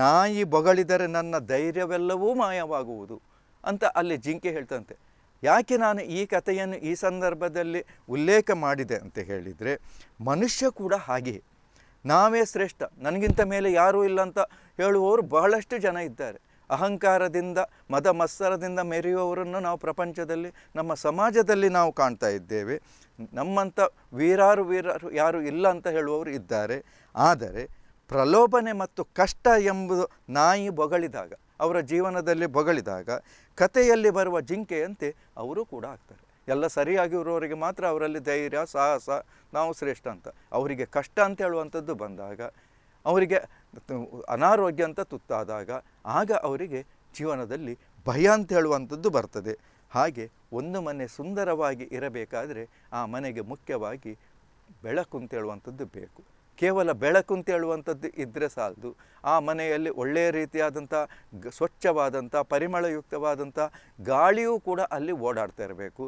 ನಾಯಿ ಬೊಗಳಿದರೆ ನನ್ನ ಧೈರ್ಯವೆಲ್ಲವೂ ಮಾಯವಾಗುವುದು ಅಂತ ಅಲ್ಲಿ ಜಿಂಕೆ ಹೇಳ್ತಂತೆ ಯಾಕೆ ನಾನು ಈ ಕಥೆಯನ್ನು ಈ ಸಂದರ್ಭದಲ್ಲಿ ಉಲ್ಲೇಖ ಮಾಡಿದೆ ಅಂತ ಹೇಳಿದರೆ ಮನುಷ್ಯ ಕೂಡ ಹಾಗೆಯೇ ನಾವೇ ಶ್ರೇಷ್ಠ ನನಗಿಂತ ಮೇಲೆ ಯಾರೂ ಇಲ್ಲ ಅಂತ ಹೇಳುವವರು ಬಹಳಷ್ಟು ಜನ ಇದ್ದಾರೆ ಅಹಂಕಾರದಿಂದ ಮದ ಮತ್ಸರದಿಂದ ಮೆರೆಯುವವರನ್ನು ನಾವು ಪ್ರಪಂಚದಲ್ಲಿ ನಮ್ಮ ಸಮಾಜದಲ್ಲಿ ನಾವು ಕಾಣ್ತಾ ಇದ್ದೇವೆ ನಮ್ಮಂಥ ವೀರಾರು ವೀರರು ಯಾರು ಇಲ್ಲ ಅಂತ ಹೇಳುವವರು ಇದ್ದಾರೆ ಆದರೆ ಪ್ರಲೋಭನೆ ಮತ್ತು ಕಷ್ಟ ಎಂಬುದು ನಾಯಿ ಬೊಗಳಿದಾಗ ಅವರ ಜೀವನದಲ್ಲಿ ಬೊಗಳಿದಾಗ ಕಥೆಯಲ್ಲಿ ಬರುವ ಜಿಂಕೆಯಂತೆ ಅವರು ಕೂಡ ಆಗ್ತಾರೆ ಎಲ್ಲ ಇರುವವರಿಗೆ ಮಾತ್ರ ಅವರಲ್ಲಿ ಧೈರ್ಯ ಸಾಹಸ ನಾವು ಶ್ರೇಷ್ಠ ಅಂತ ಅವರಿಗೆ ಕಷ್ಟ ಅಂತ ಹೇಳುವಂಥದ್ದು ಬಂದಾಗ ಅವರಿಗೆ ಅನಾರೋಗ್ಯ ಅಂತ ತುತ್ತಾದಾಗ ಆಗ ಅವರಿಗೆ ಜೀವನದಲ್ಲಿ ಭಯ ಅಂತ ಹೇಳುವಂಥದ್ದು ಬರ್ತದೆ ಹಾಗೆ ಒಂದು ಮನೆ ಸುಂದರವಾಗಿ ಇರಬೇಕಾದರೆ ಆ ಮನೆಗೆ ಮುಖ್ಯವಾಗಿ ಬೆಳಕು ಅಂತ ಹೇಳುವಂಥದ್ದು ಬೇಕು ಕೇವಲ ಬೆಳಕು ಅಂತ ಹೇಳುವಂಥದ್ದು ಇದ್ದರೆ ಸಾಲದು ಆ ಮನೆಯಲ್ಲಿ ಒಳ್ಳೆಯ ರೀತಿಯಾದಂಥ ಸ್ವಚ್ಛವಾದಂಥ ಪರಿಮಳಯುಕ್ತವಾದಂಥ ಗಾಳಿಯೂ ಕೂಡ ಅಲ್ಲಿ ಓಡಾಡ್ತಾ ಇರಬೇಕು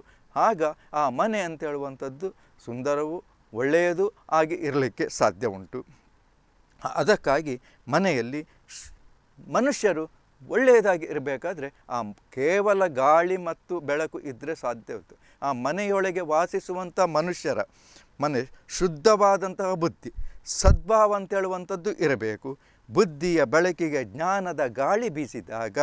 ಆಗ ಆ ಮನೆ ಅಂತ ಹೇಳುವಂಥದ್ದು ಸುಂದರವು ಒಳ್ಳೆಯದು ಆಗಿ ಇರಲಿಕ್ಕೆ ಸಾಧ್ಯ ಉಂಟು ಅದಕ್ಕಾಗಿ ಮನೆಯಲ್ಲಿ ಮನುಷ್ಯರು ಒಳ್ಳೆಯದಾಗಿ ಇರಬೇಕಾದ್ರೆ ಆ ಕೇವಲ ಗಾಳಿ ಮತ್ತು ಬೆಳಕು ಇದ್ದರೆ ಸಾಧ್ಯವಿತ್ತು ಆ ಮನೆಯೊಳಗೆ ವಾಸಿಸುವಂಥ ಮನುಷ್ಯರ ಮನೆ ಶುದ್ಧವಾದಂತಹ ಬುದ್ಧಿ ಸದ್ಭಾವ ಅಂತ ಹೇಳುವಂಥದ್ದು ಇರಬೇಕು ಬುದ್ಧಿಯ ಬೆಳಕಿಗೆ ಜ್ಞಾನದ ಗಾಳಿ ಬೀಸಿದಾಗ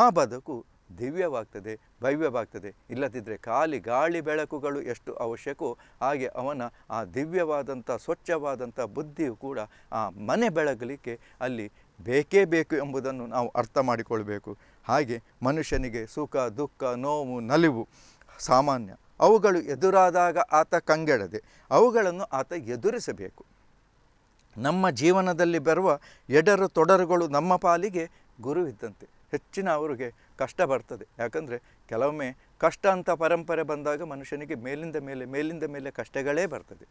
ಆ ಬದುಕು ದಿವ್ಯವಾಗ್ತದೆ ಭವ್ಯವಾಗ್ತದೆ ಇಲ್ಲದಿದ್ದರೆ ಖಾಲಿ ಗಾಳಿ ಬೆಳಕುಗಳು ಎಷ್ಟು ಅವಶ್ಯಕೋ ಹಾಗೆ ಅವನ ಆ ದಿವ್ಯವಾದಂಥ ಸ್ವಚ್ಛವಾದಂಥ ಬುದ್ಧಿಯು ಕೂಡ ಆ ಮನೆ ಬೆಳಗಲಿಕ್ಕೆ ಅಲ್ಲಿ ಬೇಕೇ ಬೇಕು ಎಂಬುದನ್ನು ನಾವು ಅರ್ಥ ಮಾಡಿಕೊಳ್ಬೇಕು ಹಾಗೆ ಮನುಷ್ಯನಿಗೆ ಸುಖ ದುಃಖ ನೋವು ನಲಿವು ಸಾಮಾನ್ಯ ಅವುಗಳು ಎದುರಾದಾಗ ಆತ ಕಂಗೆಡದೆ ಅವುಗಳನ್ನು ಆತ ಎದುರಿಸಬೇಕು ನಮ್ಮ ಜೀವನದಲ್ಲಿ ಬರುವ ಎಡರು ತೊಡರುಗಳು ನಮ್ಮ ಪಾಲಿಗೆ ಗುರು ಇದ್ದಂತೆ ಹೆಚ್ಚಿನ ಅವರಿಗೆ ಕಷ್ಟ ಬರ್ತದೆ ಯಾಕಂದರೆ ಕೆಲವೊಮ್ಮೆ ಕಷ್ಟ ಅಂತ ಪರಂಪರೆ ಬಂದಾಗ ಮನುಷ್ಯನಿಗೆ ಮೇಲಿಂದ ಮೇಲೆ ಮೇಲಿಂದ ಮೇಲೆ ಕಷ್ಟಗಳೇ ಬರ್ತದೆ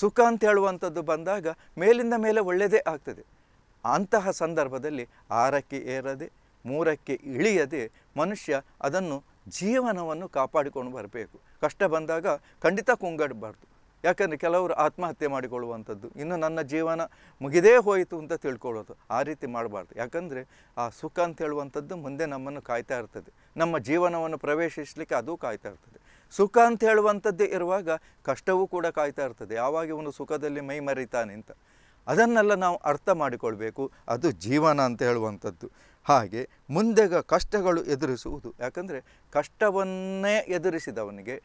ಸುಖ ಅಂತ ಹೇಳುವಂಥದ್ದು ಬಂದಾಗ ಮೇಲಿಂದ ಮೇಲೆ ಒಳ್ಳೆಯದೇ ಆಗ್ತದೆ ಅಂತಹ ಸಂದರ್ಭದಲ್ಲಿ ಆರಕ್ಕೆ ಏರದೆ ಮೂರಕ್ಕೆ ಇಳಿಯದೆ ಮನುಷ್ಯ ಅದನ್ನು ಜೀವನವನ್ನು ಕಾಪಾಡಿಕೊಂಡು ಬರಬೇಕು ಕಷ್ಟ ಬಂದಾಗ ಖಂಡಿತ ಕುಂಗಡಬಾರ್ದು ಯಾಕಂದರೆ ಕೆಲವರು ಆತ್ಮಹತ್ಯೆ ಮಾಡಿಕೊಳ್ಳುವಂಥದ್ದು ಇನ್ನು ನನ್ನ ಜೀವನ ಮುಗಿದೇ ಹೋಯಿತು ಅಂತ ತಿಳ್ಕೊಳ್ಳೋದು ಆ ರೀತಿ ಮಾಡಬಾರ್ದು ಯಾಕಂದರೆ ಆ ಸುಖ ಅಂತ ಹೇಳುವಂಥದ್ದು ಮುಂದೆ ನಮ್ಮನ್ನು ಕಾಯ್ತಾ ಇರ್ತದೆ ನಮ್ಮ ಜೀವನವನ್ನು ಪ್ರವೇಶಿಸಲಿಕ್ಕೆ ಅದು ಕಾಯ್ತಾ ಇರ್ತದೆ ಸುಖ ಅಂತ ಹೇಳುವಂಥದ್ದೇ ಇರುವಾಗ ಕಷ್ಟವೂ ಕೂಡ ಕಾಯ್ತಾ ಇರ್ತದೆ ಯಾವಾಗ ಇವನು ಸುಖದಲ್ಲಿ ಮೈ ಮರಿತಾನೆ ಅಂತ ಅದನ್ನೆಲ್ಲ ನಾವು ಅರ್ಥ ಮಾಡಿಕೊಳ್ಬೇಕು ಅದು ಜೀವನ ಅಂತ ಹೇಳುವಂಥದ್ದು ಹಾಗೆ ಮುಂದೆಗ ಕಷ್ಟಗಳು ಎದುರಿಸುವುದು ಯಾಕಂದರೆ ಕಷ್ಟವನ್ನೇ ಎದುರಿಸಿದವನಿಗೆ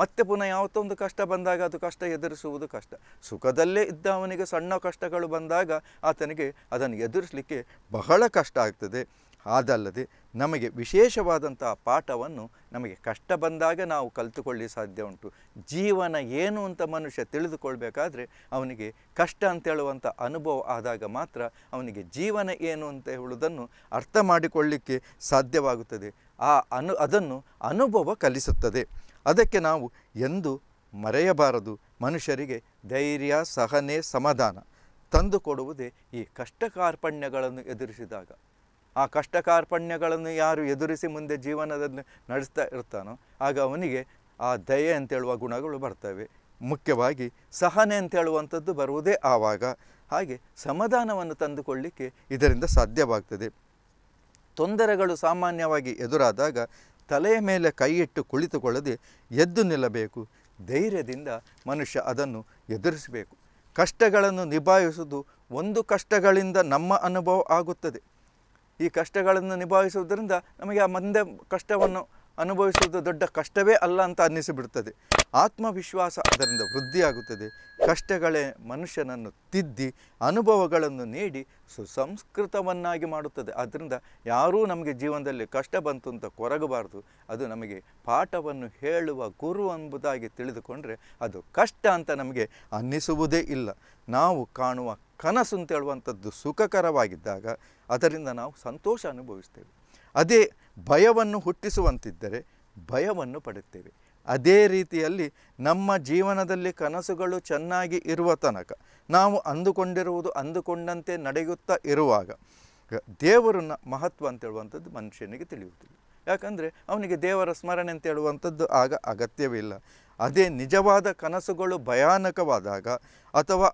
ಮತ್ತೆ ಪುನಃ ಯಾವತ್ತೊಂದು ಕಷ್ಟ ಬಂದಾಗ ಅದು ಕಷ್ಟ ಎದುರಿಸುವುದು ಕಷ್ಟ ಸುಖದಲ್ಲೇ ಇದ್ದ ಅವನಿಗೆ ಸಣ್ಣ ಕಷ್ಟಗಳು ಬಂದಾಗ ಆತನಿಗೆ ಅದನ್ನು ಎದುರಿಸಲಿಕ್ಕೆ ಬಹಳ ಕಷ್ಟ ಆಗ್ತದೆ ಅದಲ್ಲದೆ ನಮಗೆ ವಿಶೇಷವಾದಂತಹ ಪಾಠವನ್ನು ನಮಗೆ ಕಷ್ಟ ಬಂದಾಗ ನಾವು ಕಲಿತುಕೊಳ್ಳಿ ಸಾಧ್ಯ ಉಂಟು ಜೀವನ ಏನು ಅಂತ ಮನುಷ್ಯ ತಿಳಿದುಕೊಳ್ಬೇಕಾದ್ರೆ ಅವನಿಗೆ ಕಷ್ಟ ಅಂತೇಳುವಂಥ ಅನುಭವ ಆದಾಗ ಮಾತ್ರ ಅವನಿಗೆ ಜೀವನ ಏನು ಅಂತ ಹೇಳುವುದನ್ನು ಅರ್ಥ ಮಾಡಿಕೊಳ್ಳಿಕ್ಕೆ ಸಾಧ್ಯವಾಗುತ್ತದೆ ಆ ಅನು ಅದನ್ನು ಅನುಭವ ಕಲಿಸುತ್ತದೆ ಅದಕ್ಕೆ ನಾವು ಎಂದು ಮರೆಯಬಾರದು ಮನುಷ್ಯರಿಗೆ ಧೈರ್ಯ ಸಹನೆ ಸಮಾಧಾನ ತಂದುಕೊಡುವುದೇ ಈ ಕಷ್ಟ ಕಾರ್ಪಣ್ಯಗಳನ್ನು ಎದುರಿಸಿದಾಗ ಆ ಕಷ್ಟ ಕಾರ್ಪಣ್ಯಗಳನ್ನು ಯಾರು ಎದುರಿಸಿ ಮುಂದೆ ಜೀವನದಲ್ಲಿ ನಡೆಸ್ತಾ ಇರ್ತಾನೋ ಆಗ ಅವನಿಗೆ ಆ ದಯೆ ಅಂತೇಳುವ ಗುಣಗಳು ಬರ್ತವೆ ಮುಖ್ಯವಾಗಿ ಸಹನೆ ಅಂತೇಳುವಂಥದ್ದು ಬರುವುದೇ ಆವಾಗ ಹಾಗೆ ಸಮಾಧಾನವನ್ನು ತಂದುಕೊಳ್ಳಿಕ್ಕೆ ಇದರಿಂದ ಸಾಧ್ಯವಾಗ್ತದೆ ತೊಂದರೆಗಳು ಸಾಮಾನ್ಯವಾಗಿ ಎದುರಾದಾಗ ತಲೆಯ ಮೇಲೆ ಕೈಯಿಟ್ಟು ಕುಳಿತುಕೊಳ್ಳದೆ ಎದ್ದು ನಿಲ್ಲಬೇಕು ಧೈರ್ಯದಿಂದ ಮನುಷ್ಯ ಅದನ್ನು ಎದುರಿಸಬೇಕು ಕಷ್ಟಗಳನ್ನು ನಿಭಾಯಿಸುವುದು ಒಂದು ಕಷ್ಟಗಳಿಂದ ನಮ್ಮ ಅನುಭವ ಆಗುತ್ತದೆ ಈ ಕಷ್ಟಗಳನ್ನು ನಿಭಾಯಿಸುವುದರಿಂದ ನಮಗೆ ಆ ಮಂದೆ ಕಷ್ಟವನ್ನು ಅನುಭವಿಸುವುದು ದೊಡ್ಡ ಕಷ್ಟವೇ ಅಲ್ಲ ಅಂತ ಅನ್ನಿಸಿಬಿಡ್ತದೆ ಆತ್ಮವಿಶ್ವಾಸ ಅದರಿಂದ ವೃದ್ಧಿಯಾಗುತ್ತದೆ ಕಷ್ಟಗಳೇ ಮನುಷ್ಯನನ್ನು ತಿದ್ದಿ ಅನುಭವಗಳನ್ನು ನೀಡಿ ಸುಸಂಸ್ಕೃತವನ್ನಾಗಿ ಮಾಡುತ್ತದೆ ಆದ್ದರಿಂದ ಯಾರೂ ನಮಗೆ ಜೀವನದಲ್ಲಿ ಕಷ್ಟ ಬಂತು ಅಂತ ಕೊರಗಬಾರದು ಅದು ನಮಗೆ ಪಾಠವನ್ನು ಹೇಳುವ ಗುರು ಎಂಬುದಾಗಿ ತಿಳಿದುಕೊಂಡರೆ ಅದು ಕಷ್ಟ ಅಂತ ನಮಗೆ ಅನ್ನಿಸುವುದೇ ಇಲ್ಲ ನಾವು ಕಾಣುವ ಕನಸು ಅಂತ ಸುಖಕರವಾಗಿದ್ದಾಗ ಅದರಿಂದ ನಾವು ಸಂತೋಷ ಅನುಭವಿಸ್ತೇವೆ ಅದೇ ಭಯವನ್ನು ಹುಟ್ಟಿಸುವಂತಿದ್ದರೆ ಭಯವನ್ನು ಪಡುತ್ತೇವೆ ಅದೇ ರೀತಿಯಲ್ಲಿ ನಮ್ಮ ಜೀವನದಲ್ಲಿ ಕನಸುಗಳು ಚೆನ್ನಾಗಿ ಇರುವ ತನಕ ನಾವು ಅಂದುಕೊಂಡಿರುವುದು ಅಂದುಕೊಂಡಂತೆ ನಡೆಯುತ್ತಾ ಇರುವಾಗ ದೇವರನ್ನ ಮಹತ್ವ ಅಂತ ಹೇಳುವಂಥದ್ದು ಮನುಷ್ಯನಿಗೆ ತಿಳಿಯುತ್ತಿಲ್ಲ ಯಾಕಂದರೆ ಅವನಿಗೆ ದೇವರ ಸ್ಮರಣೆ ಅಂತ ಹೇಳುವಂಥದ್ದು ಆಗ ಅಗತ್ಯವಿಲ್ಲ ಅದೇ ನಿಜವಾದ ಕನಸುಗಳು ಭಯಾನಕವಾದಾಗ ಅಥವಾ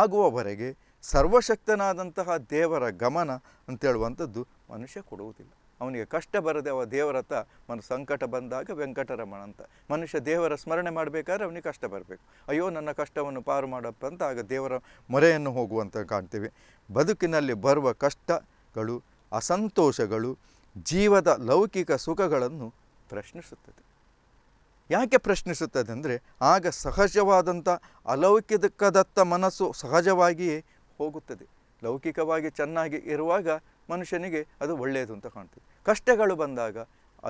ಆಗುವವರೆಗೆ ಸರ್ವಶಕ್ತನಾದಂತಹ ದೇವರ ಗಮನ ಅಂತೇಳುವಂಥದ್ದು ಮನುಷ್ಯ ಕೊಡುವುದಿಲ್ಲ ಅವನಿಗೆ ಕಷ್ಟ ಬರದೆ ಅವ ದೇವರತ್ತ ಮನ ಸಂಕಟ ಬಂದಾಗ ವೆಂಕಟರಮಣ ಅಂತ ಮನುಷ್ಯ ದೇವರ ಸ್ಮರಣೆ ಮಾಡಬೇಕಾದ್ರೆ ಅವನಿಗೆ ಕಷ್ಟ ಬರಬೇಕು ಅಯ್ಯೋ ನನ್ನ ಕಷ್ಟವನ್ನು ಪಾರು ಮಾಡಪ್ಪ ಅಂತ ಆಗ ದೇವರ ಮೊರೆಯನ್ನು ಹೋಗುವಂತ ಕಾಣ್ತೇವೆ ಬದುಕಿನಲ್ಲಿ ಬರುವ ಕಷ್ಟಗಳು ಅಸಂತೋಷಗಳು ಜೀವದ ಲೌಕಿಕ ಸುಖಗಳನ್ನು ಪ್ರಶ್ನಿಸುತ್ತದೆ ಯಾಕೆ ಪ್ರಶ್ನಿಸುತ್ತದೆ ಅಂದರೆ ಆಗ ಸಹಜವಾದಂಥ ಅಲೌಕಿಕದತ್ತ ಮನಸ್ಸು ಸಹಜವಾಗಿಯೇ ಹೋಗುತ್ತದೆ ಲೌಕಿಕವಾಗಿ ಚೆನ್ನಾಗಿ ಇರುವಾಗ ಮನುಷ್ಯನಿಗೆ ಅದು ಒಳ್ಳೆಯದು ಅಂತ ಕಾಣ್ತದೆ ಕಷ್ಟಗಳು ಬಂದಾಗ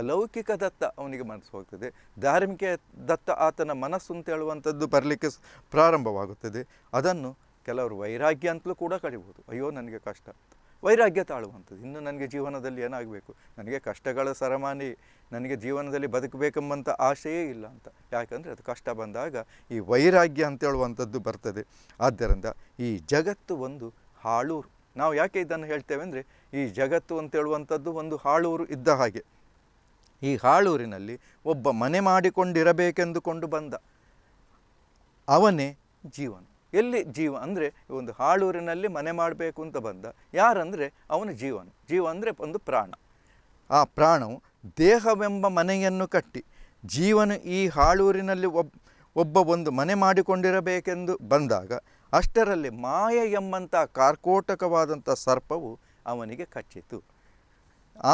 ಅಲೌಕಿಕ ದತ್ತ ಅವನಿಗೆ ಮನಸ್ಸು ಹೋಗ್ತದೆ ಧಾರ್ಮಿಕ ದತ್ತ ಆತನ ಮನಸ್ಸು ಅಂತ ಹೇಳುವಂಥದ್ದು ಬರಲಿಕ್ಕೆ ಪ್ರಾರಂಭವಾಗುತ್ತದೆ ಅದನ್ನು ಕೆಲವರು ವೈರಾಗ್ಯ ಅಂತಲೂ ಕೂಡ ಕಳಿಬೋದು ಅಯ್ಯೋ ನನಗೆ ಕಷ್ಟ ವೈರಾಗ್ಯ ತಾಳುವಂಥದ್ದು ಇನ್ನು ನನಗೆ ಜೀವನದಲ್ಲಿ ಏನಾಗಬೇಕು ನನಗೆ ಕಷ್ಟಗಳ ಸರಮಾನಿ ನನಗೆ ಜೀವನದಲ್ಲಿ ಬದುಕಬೇಕೆಂಬಂಥ ಆಶೆಯೇ ಇಲ್ಲ ಅಂತ ಯಾಕಂದರೆ ಅದು ಕಷ್ಟ ಬಂದಾಗ ಈ ವೈರಾಗ್ಯ ಅಂತ ಹೇಳುವಂಥದ್ದು ಬರ್ತದೆ ಆದ್ದರಿಂದ ಈ ಜಗತ್ತು ಒಂದು ಹಾಳೂರು ನಾವು ಯಾಕೆ ಇದನ್ನು ಹೇಳ್ತೇವೆ ಅಂದರೆ ಈ ಜಗತ್ತು ಅಂತೇಳುವಂಥದ್ದು ಒಂದು ಹಾಳೂರು ಇದ್ದ ಹಾಗೆ ಈ ಹಾಳೂರಿನಲ್ಲಿ ಒಬ್ಬ ಮನೆ ಮಾಡಿಕೊಂಡಿರಬೇಕೆಂದುಕೊಂಡು ಬಂದ ಅವನೇ ಜೀವನ ಎಲ್ಲಿ ಜೀವ ಅಂದರೆ ಒಂದು ಹಾಳೂರಿನಲ್ಲಿ ಮನೆ ಮಾಡಬೇಕು ಅಂತ ಬಂದ ಯಾರಂದರೆ ಅವನು ಜೀವನ ಜೀವ ಅಂದರೆ ಒಂದು ಪ್ರಾಣ ಆ ಪ್ರಾಣವು ದೇಹವೆಂಬ ಮನೆಯನ್ನು ಕಟ್ಟಿ ಜೀವನ ಈ ಹಾಳೂರಿನಲ್ಲಿ ಒಬ್ಬ ಒಬ್ಬ ಒಂದು ಮನೆ ಮಾಡಿಕೊಂಡಿರಬೇಕೆಂದು ಬಂದಾಗ ಅಷ್ಟರಲ್ಲಿ ಮಾಯ ಎಂಬಂಥ ಕಾರ್ಕೋಟಕವಾದಂಥ ಸರ್ಪವು ಅವನಿಗೆ ಕಚ್ಚಿತು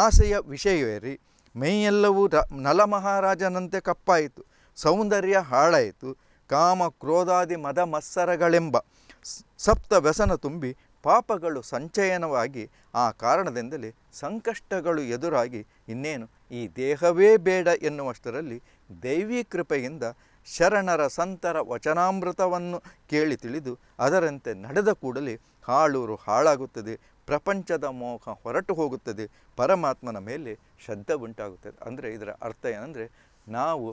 ಆಸೆಯ ವಿಷಯವೇರಿ ಮೈಯೆಲ್ಲವೂ ರ ನಲಮಹಾರಾಜನಂತೆ ಕಪ್ಪಾಯಿತು ಸೌಂದರ್ಯ ಹಾಳಾಯಿತು ಕಾಮ ಕ್ರೋಧಾದಿ ಮದ ಮತ್ಸರಗಳೆಂಬ ಸಪ್ತ ವ್ಯಸನ ತುಂಬಿ ಪಾಪಗಳು ಸಂಚಯನವಾಗಿ ಆ ಕಾರಣದಿಂದಲೇ ಸಂಕಷ್ಟಗಳು ಎದುರಾಗಿ ಇನ್ನೇನು ಈ ದೇಹವೇ ಬೇಡ ಎನ್ನುವಷ್ಟರಲ್ಲಿ ದೈವಿ ಕೃಪೆಯಿಂದ ಶರಣರ ಸಂತರ ವಚನಾಮೃತವನ್ನು ಕೇಳಿ ತಿಳಿದು ಅದರಂತೆ ನಡೆದ ಕೂಡಲೇ ಹಾಳೂರು ಹಾಳಾಗುತ್ತದೆ ಪ್ರಪಂಚದ ಮೋಹ ಹೊರಟು ಹೋಗುತ್ತದೆ ಪರಮಾತ್ಮನ ಮೇಲೆ ಶ್ರದ್ಧೆ ಉಂಟಾಗುತ್ತದೆ ಅಂದರೆ ಇದರ ಅರ್ಥ ಏನಂದರೆ ನಾವು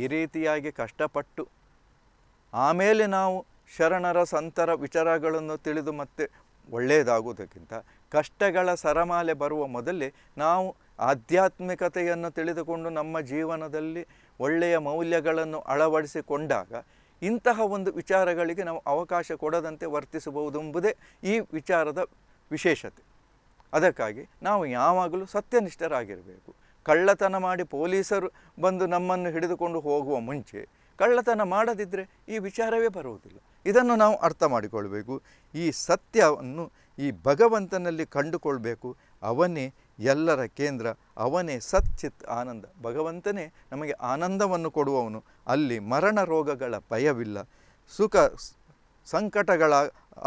ಈ ರೀತಿಯಾಗಿ ಕಷ್ಟಪಟ್ಟು ಆಮೇಲೆ ನಾವು ಶರಣರ ಸಂತರ ವಿಚಾರಗಳನ್ನು ತಿಳಿದು ಮತ್ತೆ ಒಳ್ಳೆಯದಾಗುವುದಕ್ಕಿಂತ ಕಷ್ಟಗಳ ಸರಮಾಲೆ ಬರುವ ಮೊದಲೇ ನಾವು ಆಧ್ಯಾತ್ಮಿಕತೆಯನ್ನು ತಿಳಿದುಕೊಂಡು ನಮ್ಮ ಜೀವನದಲ್ಲಿ ಒಳ್ಳೆಯ ಮೌಲ್ಯಗಳನ್ನು ಅಳವಡಿಸಿಕೊಂಡಾಗ ಇಂತಹ ಒಂದು ವಿಚಾರಗಳಿಗೆ ನಾವು ಅವಕಾಶ ಕೊಡದಂತೆ ವರ್ತಿಸಬಹುದೆಂಬುದೇ ಈ ವಿಚಾರದ ವಿಶೇಷತೆ ಅದಕ್ಕಾಗಿ ನಾವು ಯಾವಾಗಲೂ ಸತ್ಯನಿಷ್ಠರಾಗಿರಬೇಕು ಕಳ್ಳತನ ಮಾಡಿ ಪೊಲೀಸರು ಬಂದು ನಮ್ಮನ್ನು ಹಿಡಿದುಕೊಂಡು ಹೋಗುವ ಮುಂಚೆ ಕಳ್ಳತನ ಮಾಡದಿದ್ದರೆ ಈ ವಿಚಾರವೇ ಬರುವುದಿಲ್ಲ ಇದನ್ನು ನಾವು ಅರ್ಥ ಮಾಡಿಕೊಳ್ಬೇಕು ಈ ಸತ್ಯವನ್ನು ಈ ಭಗವಂತನಲ್ಲಿ ಕಂಡುಕೊಳ್ಬೇಕು ಅವನೇ ಎಲ್ಲರ ಕೇಂದ್ರ ಅವನೇ ಸಚ್ಚಿತ್ ಆನಂದ ಭಗವಂತನೇ ನಮಗೆ ಆನಂದವನ್ನು ಕೊಡುವವನು ಅಲ್ಲಿ ಮರಣ ರೋಗಗಳ ಭಯವಿಲ್ಲ ಸುಖ ಸಂಕಟಗಳ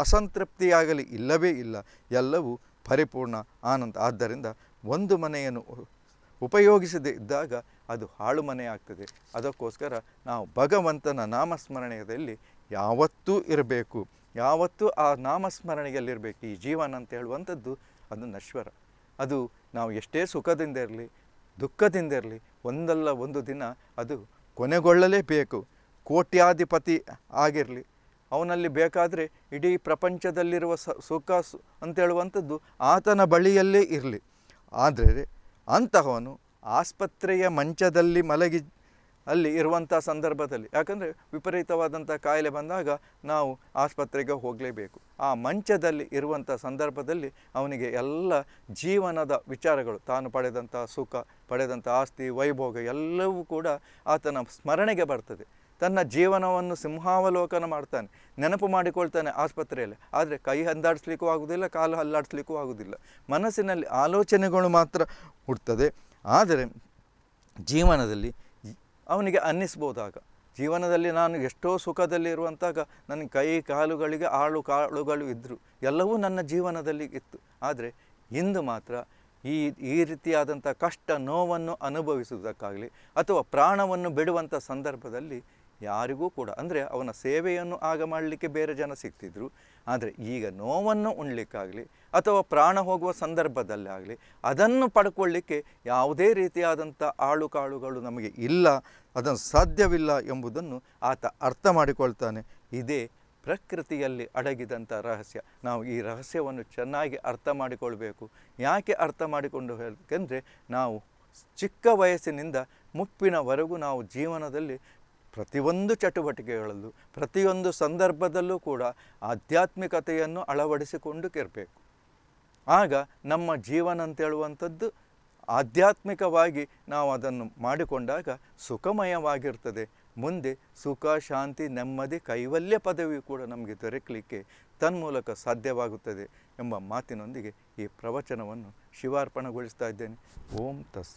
ಅಸಂತೃಪ್ತಿಯಾಗಲಿ ಇಲ್ಲವೇ ಇಲ್ಲ ಎಲ್ಲವೂ ಪರಿಪೂರ್ಣ ಆನಂದ ಆದ್ದರಿಂದ ಒಂದು ಮನೆಯನ್ನು ಉಪಯೋಗಿಸದೇ ಇದ್ದಾಗ ಅದು ಹಾಳು ಮನೆ ಆಗ್ತದೆ ಅದಕ್ಕೋಸ್ಕರ ನಾವು ಭಗವಂತನ ನಾಮಸ್ಮರಣೆಯಲ್ಲಿ ಯಾವತ್ತೂ ಇರಬೇಕು ಯಾವತ್ತೂ ಆ ನಾಮಸ್ಮರಣೆಯಲ್ಲಿರಬೇಕು ಈ ಜೀವನ ಅಂತ ಹೇಳುವಂಥದ್ದು ಅದು ನಶ್ವರ ಅದು ನಾವು ಎಷ್ಟೇ ಸುಖದಿಂದ ಇರಲಿ ದುಃಖದಿಂದ ಇರಲಿ ಒಂದಲ್ಲ ಒಂದು ದಿನ ಅದು ಕೊನೆಗೊಳ್ಳಲೇಬೇಕು ಕೋಟ್ಯಾಧಿಪತಿ ಆಗಿರಲಿ ಅವನಲ್ಲಿ ಬೇಕಾದರೆ ಇಡೀ ಪ್ರಪಂಚದಲ್ಲಿರುವ ಸುಖ ಅಂತೇಳುವಂಥದ್ದು ಆತನ ಬಳಿಯಲ್ಲೇ ಇರಲಿ ಆದರೆ ಅಂತಹವನು ಆಸ್ಪತ್ರೆಯ ಮಂಚದಲ್ಲಿ ಮಲಗಿ ಅಲ್ಲಿ ಇರುವಂಥ ಸಂದರ್ಭದಲ್ಲಿ ಯಾಕಂದರೆ ವಿಪರೀತವಾದಂಥ ಕಾಯಿಲೆ ಬಂದಾಗ ನಾವು ಆಸ್ಪತ್ರೆಗೆ ಹೋಗಲೇಬೇಕು ಆ ಮಂಚದಲ್ಲಿ ಇರುವಂಥ ಸಂದರ್ಭದಲ್ಲಿ ಅವನಿಗೆ ಎಲ್ಲ ಜೀವನದ ವಿಚಾರಗಳು ತಾನು ಪಡೆದಂಥ ಸುಖ ಪಡೆದಂಥ ಆಸ್ತಿ ವೈಭೋಗ ಎಲ್ಲವೂ ಕೂಡ ಆತನ ಸ್ಮರಣೆಗೆ ಬರ್ತದೆ ತನ್ನ ಜೀವನವನ್ನು ಸಿಂಹಾವಲೋಕನ ಮಾಡ್ತಾನೆ ನೆನಪು ಮಾಡಿಕೊಳ್ತಾನೆ ಆಸ್ಪತ್ರೆಯಲ್ಲಿ ಆದರೆ ಕೈ ಹಂದಾಡಿಸ್ಲಿಕ್ಕೂ ಆಗುವುದಿಲ್ಲ ಕಾಲು ಹಲ್ಲಾಡಿಸ್ಲಿಕ್ಕೂ ಆಗುವುದಿಲ್ಲ ಮನಸ್ಸಿನಲ್ಲಿ ಆಲೋಚನೆಗಳು ಮಾತ್ರ ಹುಡ್ತದೆ ಆದರೆ ಜೀವನದಲ್ಲಿ ಅವನಿಗೆ ಅನ್ನಿಸ್ಬೋದಾಗ ಜೀವನದಲ್ಲಿ ನಾನು ಎಷ್ಟೋ ಸುಖದಲ್ಲಿ ಇರುವಂತಾಗ ನನ್ನ ಕೈ ಕಾಲುಗಳಿಗೆ ಆಳು ಕಾಳುಗಳು ಇದ್ದರು ಎಲ್ಲವೂ ನನ್ನ ಜೀವನದಲ್ಲಿ ಇತ್ತು ಆದರೆ ಇಂದು ಮಾತ್ರ ಈ ಈ ರೀತಿಯಾದಂಥ ಕಷ್ಟ ನೋವನ್ನು ಅನುಭವಿಸುವುದಕ್ಕಾಗಲಿ ಅಥವಾ ಪ್ರಾಣವನ್ನು ಬಿಡುವಂಥ ಸಂದರ್ಭದಲ್ಲಿ ಯಾರಿಗೂ ಕೂಡ ಅಂದರೆ ಅವನ ಸೇವೆಯನ್ನು ಆಗ ಮಾಡಲಿಕ್ಕೆ ಬೇರೆ ಜನ ಸಿಗ್ತಿದ್ರು ಆದರೆ ಈಗ ನೋವನ್ನು ಉಣ್ಲಿಕ್ಕಾಗಲಿ ಅಥವಾ ಪ್ರಾಣ ಹೋಗುವ ಸಂದರ್ಭದಲ್ಲಾಗಲಿ ಅದನ್ನು ಪಡ್ಕೊಳ್ಳಿಕ್ಕೆ ಯಾವುದೇ ರೀತಿಯಾದಂಥ ಆಳು ಕಾಳುಗಳು ನಮಗೆ ಇಲ್ಲ ಅದನ್ನು ಸಾಧ್ಯವಿಲ್ಲ ಎಂಬುದನ್ನು ಆತ ಅರ್ಥ ಮಾಡಿಕೊಳ್ತಾನೆ ಇದೇ ಪ್ರಕೃತಿಯಲ್ಲಿ ಅಡಗಿದಂಥ ರಹಸ್ಯ ನಾವು ಈ ರಹಸ್ಯವನ್ನು ಚೆನ್ನಾಗಿ ಅರ್ಥ ಮಾಡಿಕೊಳ್ಬೇಕು ಯಾಕೆ ಅರ್ಥ ಮಾಡಿಕೊಂಡು ಹೇಳಬೇಕೆಂದರೆ ನಾವು ಚಿಕ್ಕ ವಯಸ್ಸಿನಿಂದ ಮುಪ್ಪಿನವರೆಗೂ ನಾವು ಜೀವನದಲ್ಲಿ ಪ್ರತಿಯೊಂದು ಚಟುವಟಿಕೆಗಳಲ್ಲೂ ಪ್ರತಿಯೊಂದು ಸಂದರ್ಭದಲ್ಲೂ ಕೂಡ ಆಧ್ಯಾತ್ಮಿಕತೆಯನ್ನು ಅಳವಡಿಸಿಕೊಂಡು ಕಿರಬೇಕು ಆಗ ನಮ್ಮ ಜೀವನ ಅಂತೇಳುವಂಥದ್ದು ಆಧ್ಯಾತ್ಮಿಕವಾಗಿ ನಾವು ಅದನ್ನು ಮಾಡಿಕೊಂಡಾಗ ಸುಖಮಯವಾಗಿರ್ತದೆ ಮುಂದೆ ಸುಖ ಶಾಂತಿ ನೆಮ್ಮದಿ ಕೈವಲ್ಯ ಪದವಿ ಕೂಡ ನಮಗೆ ದೊರಕಲಿಕ್ಕೆ ತನ್ಮೂಲಕ ಸಾಧ್ಯವಾಗುತ್ತದೆ ಎಂಬ ಮಾತಿನೊಂದಿಗೆ ಈ ಪ್ರವಚನವನ್ನು ಶಿವಾರ್ಪಣೆಗೊಳಿಸ್ತಾ ಇದ್ದೇನೆ ಓಂ ತಸ್ಸ